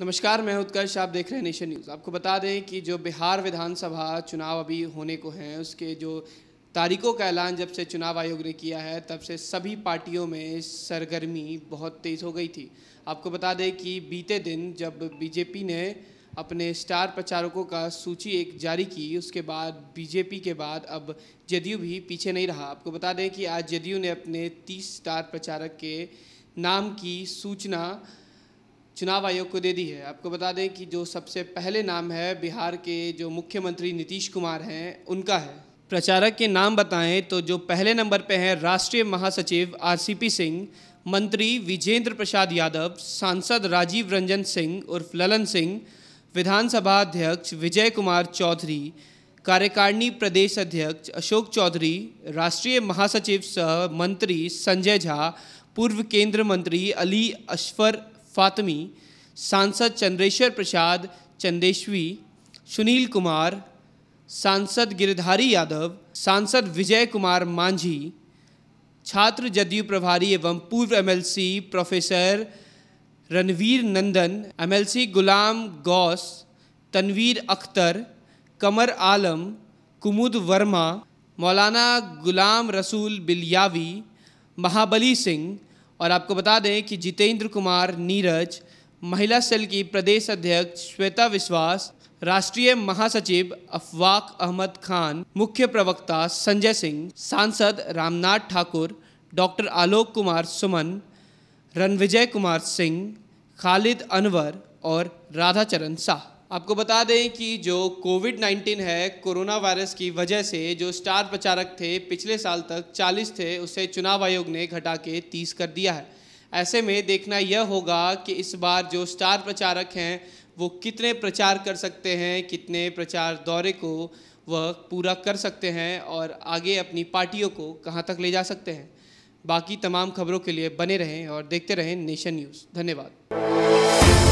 नमस्कार मैं उत्कर्ष आप देख रहे हैं नेशन न्यूज़ आपको बता दें कि जो बिहार विधानसभा चुनाव अभी होने को हैं उसके जो तारीखों का ऐलान जब से चुनाव आयोग ने किया है तब से सभी पार्टियों में सरगर्मी बहुत तेज़ हो गई थी आपको बता दें कि बीते दिन जब बीजेपी ने अपने स्टार प्रचारकों का सूची एक जारी की उसके बाद बीजेपी के बाद अब जदयू भी पीछे नहीं रहा आपको बता दें कि आज जदयू ने अपने तीस स्टार प्रचारक के नाम की सूचना चुनाव आयोग को दे दी है आपको बता दें कि जो सबसे पहले नाम है बिहार के जो मुख्यमंत्री नीतीश कुमार हैं उनका है प्रचारक के नाम बताएं तो जो पहले नंबर पे हैं राष्ट्रीय महासचिव आरसीपी सिंह मंत्री विजेंद्र प्रसाद यादव सांसद राजीव रंजन सिंह उर्फ ललन सिंह विधानसभा अध्यक्ष विजय कुमार चौधरी कार्यकारिणी प्रदेश अध्यक्ष अशोक चौधरी राष्ट्रीय महासचिव सह मंत्री संजय झा पूर्व केंद्र मंत्री अली अशफर फातमी सांसद चंद्रेश्वर प्रसाद चंदेश्वी सुनील कुमार सांसद गिरधारी यादव सांसद विजय कुमार मांझी छात्र जदयू प्रभारी एवं पूर्व MLC professor Ranvir Nandan MLC Ghulam Gaus Tanvir Akhtar Kamar Alam Kumud Verma मौलाना गुलाम रसूल बिलयावी महाबली सिंह और आपको बता दें कि जितेंद्र कुमार नीरज महिला सेल की प्रदेश अध्यक्ष श्वेता विश्वास राष्ट्रीय महासचिव अफवाक अहमद खान मुख्य प्रवक्ता संजय सिंह सांसद रामनाथ ठाकुर डॉक्टर आलोक कुमार सुमन रणविजय कुमार सिंह खालिद अनवर और राधाचरण शाह आपको बता दें कि जो कोविड 19 है कोरोना वायरस की वजह से जो स्टार प्रचारक थे पिछले साल तक 40 थे उसे चुनाव आयोग ने घटा के 30 कर दिया है ऐसे में देखना यह होगा कि इस बार जो स्टार प्रचारक हैं वो कितने प्रचार कर सकते हैं कितने प्रचार दौरे को वह पूरा कर सकते हैं और आगे अपनी पार्टियों को कहाँ तक ले जा सकते हैं बाकी तमाम खबरों के लिए बने रहें और देखते रहें नेशन न्यूज़ धन्यवाद